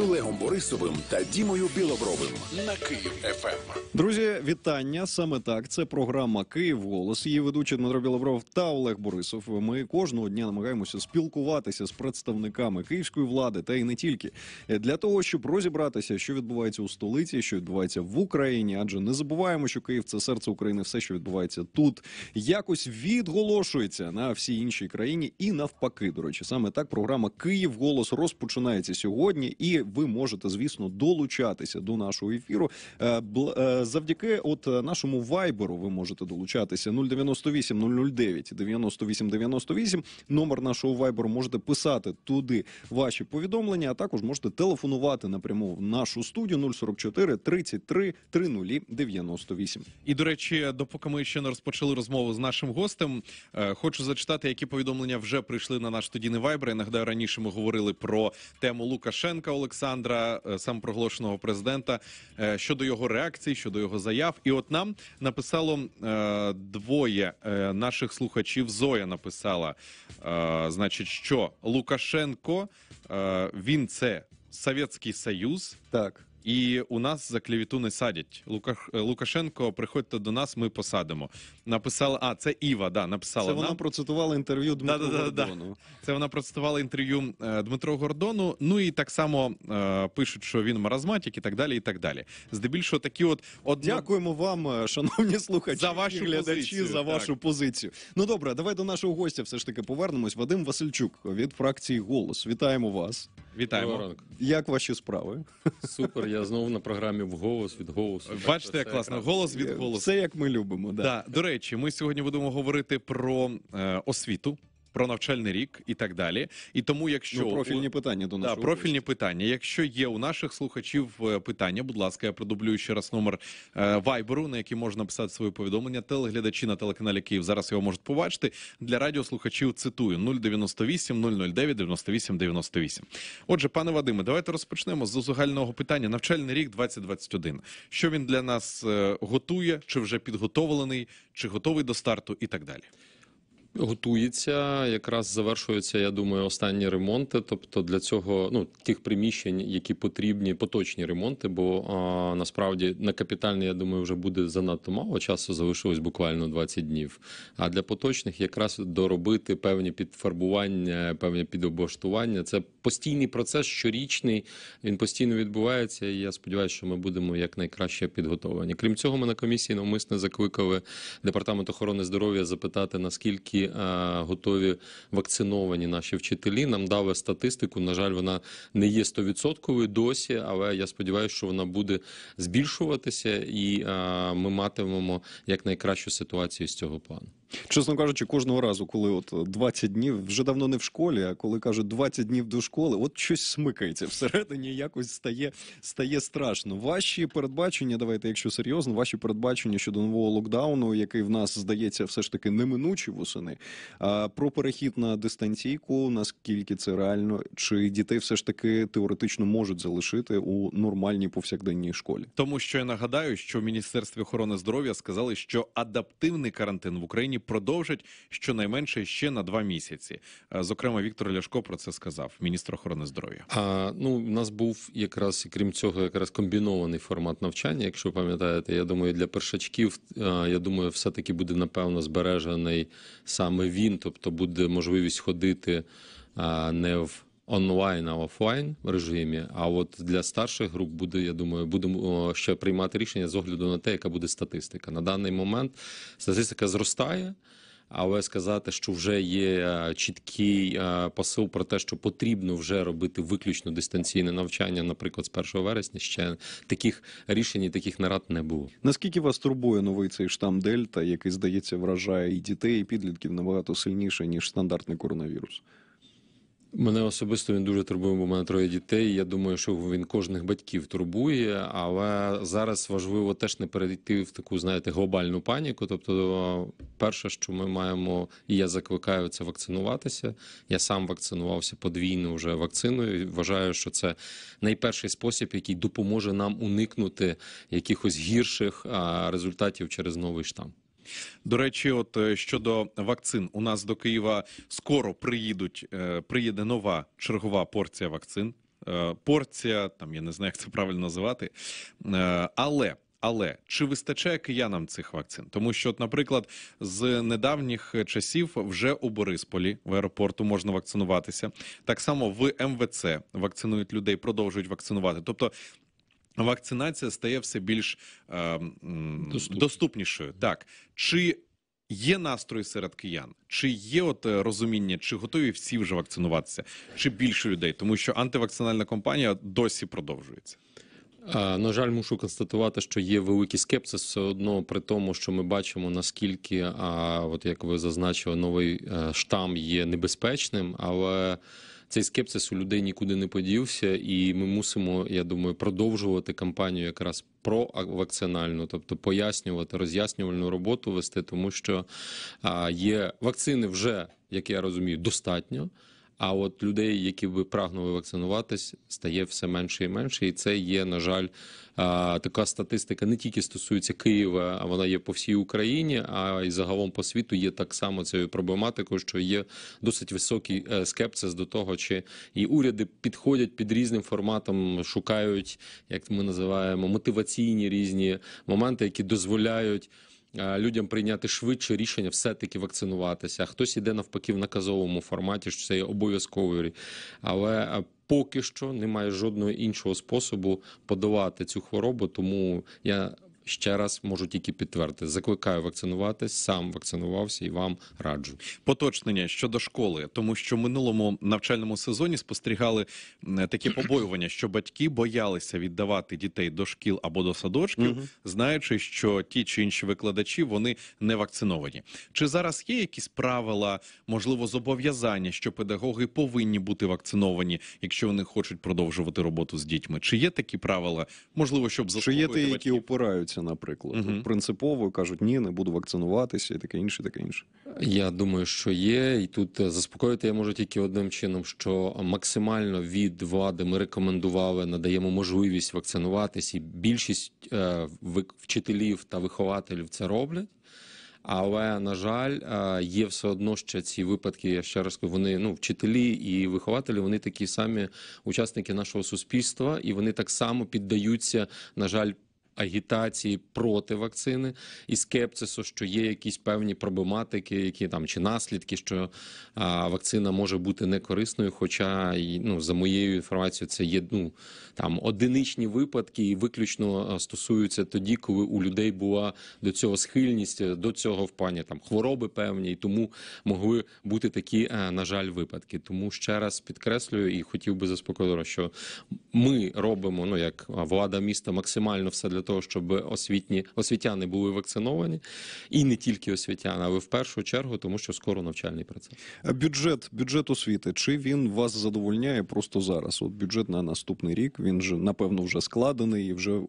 Олегом Борисовим та Дімою Білобровим на Київ ФМ. Ем. Друзі, вітання саме так. Це програма Київ Голос. Її ведучі Дмитро Білобров та Олег Борисов. Ми кожного дня намагаємося спілкуватися з представниками київської влади та й не тільки для того, щоб розібратися, що відбувається у столиці, що відбувається в Україні, адже не забуваємо, що Київ це серце України, все, що відбувається тут, якось відголошується на всій іншій країні і навпаки. До речі, саме так програма Київ Голос розпочинається сьогодні. І ви можете, звісно, долучатися до нашого ефіру. Е, е, завдяки от е, нашому вайберу. Ви можете долучатися 098 009 98 98. Номер нашого вайберу можете писати туди ваші повідомлення. А також можете телефонувати напряму в нашу студію 044 33 30 98. І до речі, допоки ми ще не розпочали розмову з нашим гостем, хочу зачитати, які повідомлення вже прийшли на наш студійний вайбер. Я нагадаю, раніше ми говорили про тему Лукашенка Олександра. Олександра, е, самопроголошеного президента, е, щодо його реакції, щодо його заяв. І от нам написало е, двоє наших слухачів. Зоя написала, значить, що Лукашенко він це Совєтський Союз, так і у нас за клівіту не садять. Лукаш... Е, Лукашенко, приходьте до нас, ми посадимо. Написала, а це Іва. Да, написала Це вона нам. процитувала інтерв'ю Дмитро да, да, да, да. Гордону. Це вона процитувала інтерв'ю е, Дмитро Гордону. Ну і так само е, пишуть, що він маразматик і так далі. І так далі. Здебільшого такі, от одно... дякуємо вам, е, шановні слухачі, за вашу глядачі, позицію, за вашу так. позицію. Ну добре, давай до нашого гостя. Все ж таки повернемось. Вадим Васильчук від фракції Голос. Вітаємо вас. Вітаємо. Як ваші справи? Супер. Я знову на програмі в голос від голосу. Бачите, як класно, голос від голосу. Все як ми любимо. Да. Да. До речі, ми сьогодні будемо говорити про е, освіту, про навчальний рік і так далі. І тому, якщо ну, профільні питання до нас да, профільні області. питання, якщо є у наших слухачів е, питання, будь ласка, я продублюю ще раз номер е, вайберу, на який можна писати свої повідомлення. Телеглядачі на телеканалі Київ зараз його можуть побачити. Для радіослухачів цитую 098 009 98 98. Отже, пане Вадиме, давайте розпочнемо з загального питання. Навчальний рік 2021. Що він для нас е, готує, чи вже підготовлений, чи готовий до старту, і так далі. Готується якраз завершуються, я думаю, останні ремонти. Тобто для цього ну тих приміщень, які потрібні, поточні ремонти. Бо а, насправді на капітальний, я думаю, вже буде занадто мало часу. Залишилось буквально 20 днів. А для поточних якраз доробити певні підфарбування, певні підоблаштування. Це постійний процес, щорічний. Він постійно відбувається. і Я сподіваюся, що ми будемо якнайкраще підготовлені. Крім цього, ми на комісії навмисне закликали департамент охорони здоров'я запитати наскільки наскільки е, готові вакциновані наші вчителі. Нам дали статистику. На жаль, вона не є стовідсотковою досі, але я сподіваюся, що вона буде збільшуватися, і е, ми матимемо якнайкращу ситуацію з цього плану. Чесно кажучи, кожного разу, коли от 20 днів вже давно не в школі, а коли кажуть 20 днів до школи, от щось смикається всередині, якось стає стає страшно. Ваші передбачення, давайте, якщо серйозно, ваші передбачення щодо нового локдауну, який в нас здається, все ж таки неминучі восени. А про перехід на дистанційку, наскільки це реально, чи дітей все ж таки теоретично можуть залишити у нормальній повсякденній школі, тому що я нагадаю, що в міністерстві охорони здоров'я сказали, що адаптивний карантин в Україні. Україні продовжать щонайменше ще на два місяці. Е, зокрема, Віктор Ляшко про це сказав, міністр охорони здоров'я. А ну в нас був якраз крім цього, якраз комбінований формат навчання. Якщо пам'ятаєте, я думаю, для першачків е, я думаю, все таки буде напевно збережений саме він, тобто буде можливість ходити е, не в онлайн а офлайн режимі. А от для старших груп буде, я думаю, будемо ще приймати рішення з огляду на те, яка буде статистика. На даний момент статистика зростає. Але сказати, що вже є е, чіткий е, посил про те, що потрібно вже робити виключно дистанційне навчання, наприклад, з 1 вересня, ще таких рішень, і таких нарад не було. Наскільки вас турбує новий цей штам Дельта, який здається вражає і дітей, і підлітків набагато сильніше ніж стандартний коронавірус? Мене особисто він дуже турбує, бо в мене троє дітей. Я думаю, що він кожних батьків турбує, але зараз важливо теж не перейти в таку, знаєте, глобальну паніку. Тобто, перше, що ми маємо, і я закликаю це вакцинуватися. Я сам вакцинувався подвійно вже вакциною. вважаю, що це найперший спосіб, який допоможе нам уникнути якихось гірших результатів через новий штам. До речі, от е, щодо вакцин, у нас до Києва скоро приїдуть. Е, приїде нова чергова порція вакцин. Е, порція там я не знаю, як це правильно називати, але. Але чи вистачає киянам цих вакцин? Тому що, от, наприклад, з недавніх часів вже у Борисполі в аеропорту можна вакцинуватися. Так само в МВЦ вакцинують людей, продовжують вакцинувати. Тобто вакцинація стає все більш е, Доступні. доступнішою. Так чи є настрої серед киян, чи є от е, розуміння, чи готові всі вже вакцинуватися, чи більше людей, тому що антивакцинальна кампанія досі продовжується. На жаль, мушу констатувати, що є великий скепсис все одно при тому, що ми бачимо наскільки, а от як ви зазначили, новий е, штам є небезпечним, але цей скепсис у людей нікуди не подівся, і ми мусимо, я думаю, продовжувати кампанію якраз про провакцинальну, тобто пояснювати, роз'яснювальну роботу вести, тому що є вакцини вже, як я розумію, достатньо. А от людей, які би прагнули вакцинуватись, стає все менше і менше, і це є на жаль. Така статистика не тільки стосується Києва, а вона є по всій Україні, а й загалом по світу є так само цією проблематикою, що є досить високий е, скепсис до того, чи і уряди підходять під різним форматом, шукають, як ми називаємо, мотиваційні різні моменти, які дозволяють Е, людям прийняти швидше рішення все-таки вакцинуватися. Хтось іде навпаки в наказовому форматі, що це є обов'язковою. Але е, поки що немає жодного іншого способу подавати цю хворобу, тому я ще раз можу тільки підтвердити. Закликаю вакцинуватись, сам вакцинувався і вам раджу. Поточнення щодо школи, тому що в минулому навчальному сезоні спостерігали такі побоювання, що батьки боялися віддавати дітей до шкіл або до садочків, угу. знаючи, що ті чи інші викладачі вони не вакциновані. Чи зараз є якісь правила, можливо, зобов'язання, що педагоги повинні бути вакциновані, якщо вони хочуть продовжувати роботу з дітьми? Чи є такі правила? Можливо, щоб заспокоїти батьків? які опираються вакцинувався, наприклад, угу. принципово кажуть, ні, не буду вакцинуватися, і таке інше, таке інше. Я думаю, що є, і тут е, заспокоїти я можу тільки одним чином, що максимально від влади ми рекомендували, надаємо можливість вакцинуватися. і більшість е, вчителів та вихователів це роблять. Але на жаль, е, є все одно ще ці випадки. Я ще раз кажу, вони ну вчителі і вихователі. Вони такі самі учасники нашого суспільства, і вони так само піддаються, на жаль, агітації проти вакцини і скепсису, що є якісь певні проблематики, які там чи наслідки, що а, вакцина може бути некорисною. Хоча ну за моєю інформацією, це є ну там одиничні випадки, і виключно е, стосуються тоді, коли у людей була до цього схильність, е, до цього в плані там хвороби певні, і тому могли бути такі, е, на жаль, випадки. Тому ще раз підкреслюю і хотів би заспокоїти, що ми робимо ну як влада міста максимально все для того того, щоб освітні освітяни були вакциновані, і не тільки освітяни, але в першу чергу, тому що скоро навчальний процес. А бюджет бюджет освіти чи він вас задовольняє просто зараз? От бюджет на наступний рік він же напевно вже складений і вже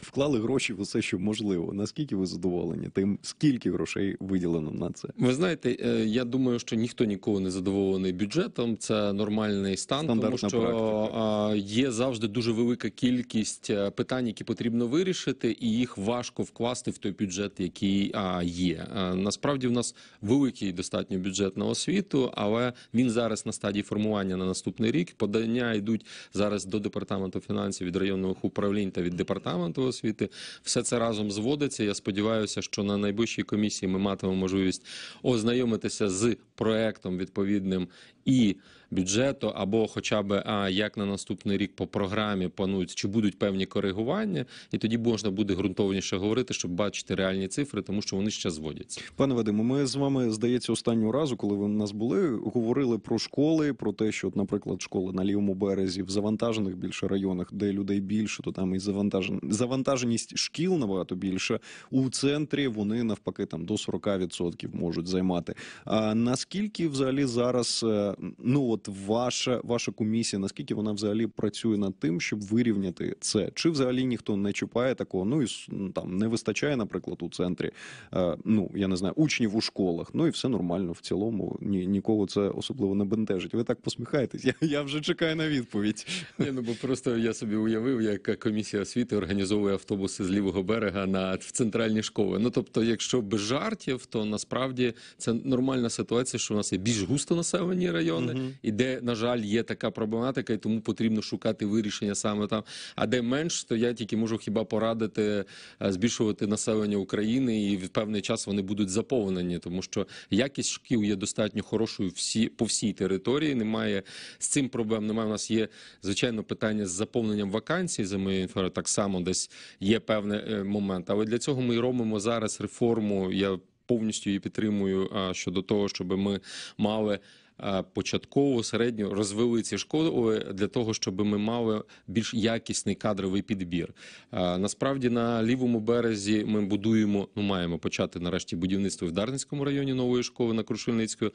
вклали гроші в усе, що можливо. Наскільки ви задоволені? Тим скільки грошей виділено на це? Ви знаєте, е, я думаю, що ніхто ніколи не задоволений бюджетом. Це нормальний стан, Стандартна тому що практика. є завжди дуже велика кількість е, питань, які потрібно вирішити, і їх важко вкласти в той бюджет, який є. Е, насправді в нас великий достатньо бюджет на освіту, але він зараз на стадії формування на наступний рік. Подання йдуть зараз до департаменту фінансів від районних управлінь та від департаменту освіти. Все це разом зводиться. Я сподіваюся, що на найближчій комісії ми матимемо можливість ознайомитися з проектом відповідним і бюджету, або хоча б а як на наступний рік по програмі планують, чи будуть певні коригування, і тоді можна буде ґрунтовніше говорити, щоб бачити реальні цифри, тому що вони ще зводяться. Пане Вадиму, ми з вами здається останнього разу, коли ви в нас були, говорили про школи, про те, що, наприклад, школи на лівому березі в завантажених більше районах, де людей більше, то там і завантажен... завантаженість шкіл набагато більше у центрі. Вони навпаки там до 40% можуть займати. А наскільки взагалі зараз е, ну от от ваша ваша комісія, наскільки вона взагалі працює над тим, щоб вирівняти це? Чи взагалі ніхто не чіпає такого? Ну і ну, там не вистачає, наприклад, у центрі е, ну я не знаю, учнів у школах. Ну і все нормально в цілому. Ні, нікого це особливо не бентежить. Ви так посміхаєтесь? Я я вже чекаю на відповідь. Ні, ну бо просто я собі уявив, як комісія освіти організовує автобуси з лівого берега на в центральні школи. Ну тобто, якщо без жартів, то насправді це нормальна ситуація, що у нас є більш густо населені райони. Угу і де, на жаль, є така проблематика, і тому потрібно шукати вирішення саме там. А де менш, то я тільки можу хіба порадити е, збільшувати населення України, і в певний час вони будуть заповнені, тому що якість шкіл є достатньо хорошою всі по всій території. Немає з цим проблем. Немає у нас є звичайно питання з заповненням вакансій за моєю інформацією, Так само десь є певний е, момент, але для цього ми робимо зараз реформу. Я повністю її підтримую щодо того, щоб ми мали. Е, початкову середню розвили ці школи для того, щоб ми мали більш якісний кадровий підбір. Е, насправді на лівому березі ми будуємо. Ну маємо почати нарешті будівництво в Дарницькому районі нової школи на Крушельницької.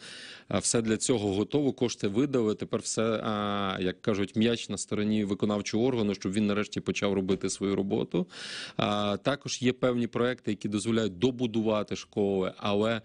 Е, все для цього готово. Кошти видали. Тепер все як кажуть, м'яч на стороні виконавчого органу, щоб він нарешті почав робити свою роботу. Також є певні проекти, які дозволяють добудувати школи, але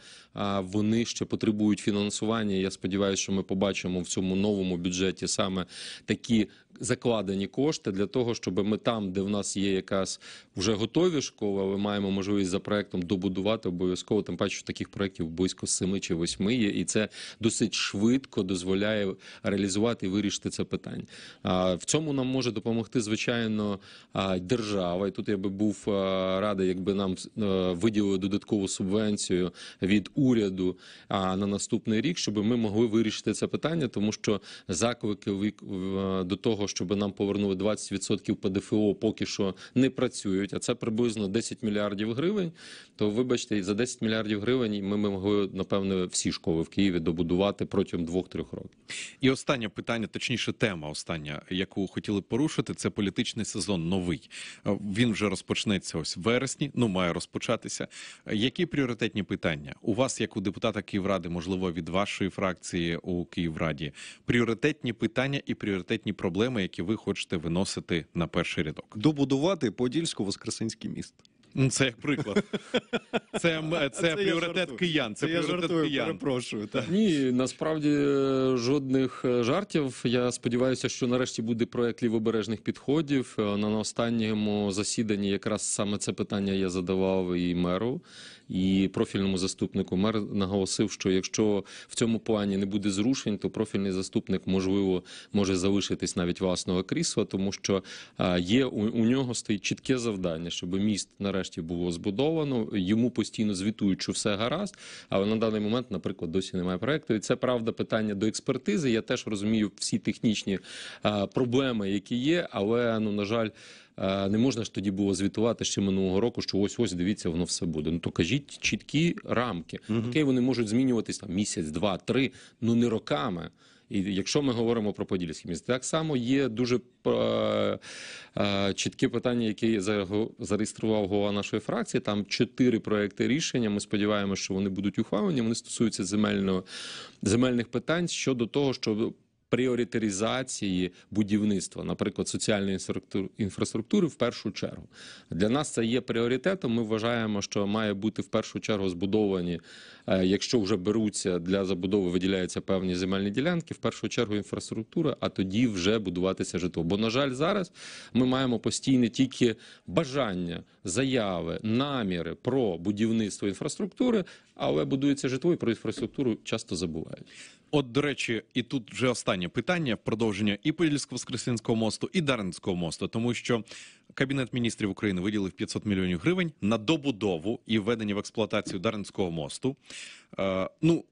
вони ще потребують фінансування. Я сподіваюся сподіваюся, що ми побачимо в цьому новому бюджеті саме такі закладені кошти для того, щоб ми там, де в нас є якась вже готові школи, але маємо можливість за проектом добудувати обов'язково. Тим паче що таких проектів близько семи чи восьми є, і це досить швидко дозволяє реалізувати і вирішити це питання. В цьому нам може допомогти звичайно держава. І тут я би був радий, якби нам е, виділили додаткову субвенцію від уряду на наступний рік, щоб ми могли вирішити це питання, тому що заклики е, до того тому, щоб нам повернули 20% ПДФО, поки що не працюють. А це приблизно 10 мільярдів гривень. То вибачте, за 10 мільярдів гривень ми могли напевно всі школи в Києві добудувати протягом двох-трьох років. І останнє питання, точніше, тема остання, яку хотіли порушити, це політичний сезон. Новий він вже розпочнеться ось в вересні. Ну має розпочатися. Які пріоритетні питання у вас, як у депутата Київради, можливо, від вашої фракції у Київраді, пріоритетні питання і пріоритетні проблеми які ви хочете виносити на перший рядок. Добудувати Подільсько-Воскресенський міст. Ну, це як приклад. Це це, це пріоритет киян. Це, це пріоритет я жартую, киян. Перепрошую. Та. Ні, насправді е, жодних е, жартів. Я сподіваюся, що нарешті буде проект лівобережних підходів. Е, на останньому засіданні якраз саме це питання я задавав і меру, і профільному заступнику. Мер наголосив, що якщо в цьому плані не буде зрушень, то профільний заступник можливо може залишитись навіть власного крісла, тому що є у, у нього стоїть чітке завдання, щоб міст нарешті нарешті було збудовано. Йому постійно звітують, що все гаразд, але на даний момент, наприклад, досі немає проекту. І це правда питання до експертизи. Я теж розумію всі технічні е, проблеми, які є, але ну на жаль. Е, не можна ж тоді було звітувати ще минулого року, що ось ось дивіться, воно все буде. Ну то кажіть чіткі рамки. Угу. Окей, вони можуть змінюватись там місяць, два, три, ну не роками. І якщо ми говоримо про подільські міста, так само є дуже е, е, чітке питання, які зареєстрував голова нашої фракції. Там чотири проекти рішення. Ми сподіваємося, що вони будуть ухвалені. Вони стосуються земельного земельних питань щодо того, щоб пріоритаризації будівництва, наприклад, соціальної інфраструктури в першу чергу. Для нас це є пріоритетом. Ми вважаємо, що має бути в першу чергу збудовані, е, якщо вже беруться для забудови, виділяються певні земельні ділянки. В першу чергу інфраструктура, а тоді вже будуватися житло. Бо на жаль, зараз ми маємо постійне тільки бажання, заяви, наміри про будівництво інфраструктури, але будується житло і про інфраструктуру часто забувають. От, до речі, і тут вже останнє питання продовження і подільсько воскресинського мосту, і Дарницького мосту, тому що Кабінет міністрів України виділив 500 мільйонів гривень на добудову і введення в експлуатацію Дарницького мосту. Е, ну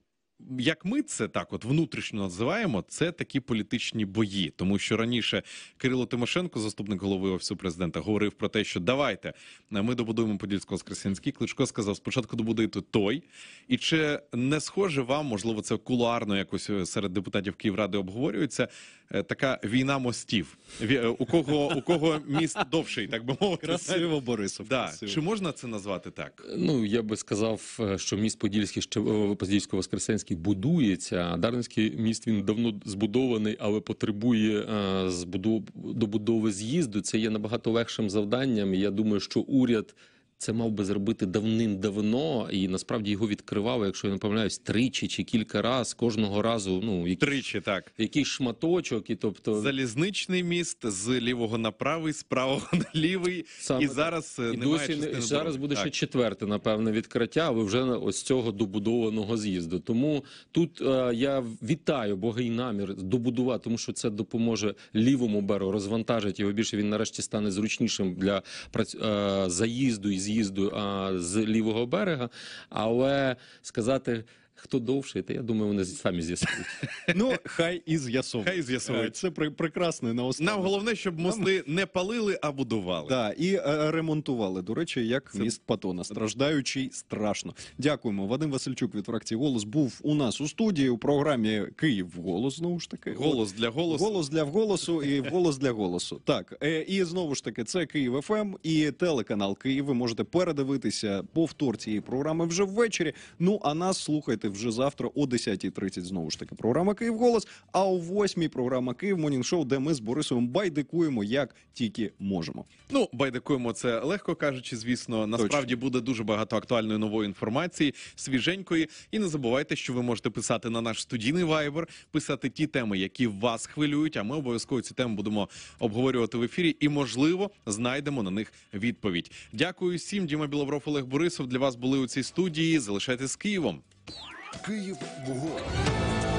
як ми це так, от внутрішньо називаємо, це такі політичні бої, тому що раніше Кирило Тимошенко, заступник голови офісу президента, говорив про те, що давайте е, ми добудуємо подільсько воскресенський Кличко сказав: спочатку добудуйте той, і чи не схоже вам, можливо, це кулуарно якось е, серед депутатів Київради обговорюється. Е, така війна мостів. Е, у кого у кого міст довший, так би мовити. Красиво, Борисов. Да. Красиво. Чи можна це назвати так? Ну я би сказав, е, що міст Подільський ще Подільсько-Воскресенський будується. Дарницький міст він давно збудований, але потребує збудов... добудови з'їзду. Це є набагато легшим завданням. Я думаю, що уряд це мав би зробити давним-давно, і насправді його відкривали, якщо я не помиляюсь, тричі чи кілька раз кожного разу. Ну який, тричі, так якийсь шматочок, і тобто залізничний міст з лівого на правий, з правого на лівий, Саме і так. зараз е, і досі не зараз. Буде так. ще четверте, напевне, відкриття. Ви вже ось цього добудованого з'їзду. Тому тут е, я вітаю богий намір добудувати, тому що це допоможе лівому беру Розвантажить його більше. Він нарешті стане зручнішим для е, заїзду і з'їзду з лівого берега, але сказати. Хто довший, то я думаю, вони самі з'ясують. Ну, хай і з'ясовують. Хай з'ясують. Е, це при, прекрасне наостанок. Нам головне, щоб мости не палили, а будували. Так, і е, ремонтували. До речі, як Це- міст Патона. Страждаючий страшно. Дякуємо. Вадим Васильчук від фракції Голос був у нас у студії у програмі Київ Голос. Знову ж таки, Голос для голосу. Голос для голосу і голос для голосу. Так, е, і знову ж таки, це Київ ФМ і телеканал Київ. Ви можете передивитися повтор цієї програми вже ввечері. Ну а нас слухайте слухати вже завтра о 10.30 Знову ж таки, програма Київ Голос. А о 8.00 програма Київ Моніншоу, де ми з Борисовим байдикуємо як тільки можемо. Ну байдикуємо це легко кажучи. Звісно, насправді Точно. буде дуже багато актуальної нової інформації, свіженької. І не забувайте, що ви можете писати на наш студійний вайбер, писати ті теми, які вас хвилюють. А ми обов'язково ці теми будемо обговорювати в ефірі і, можливо, знайдемо на них відповідь. Дякую всім, Діма Білобров, Олег Борисов. Для вас були у цій студії. Залишайтесь з Києвом. Київ вгору.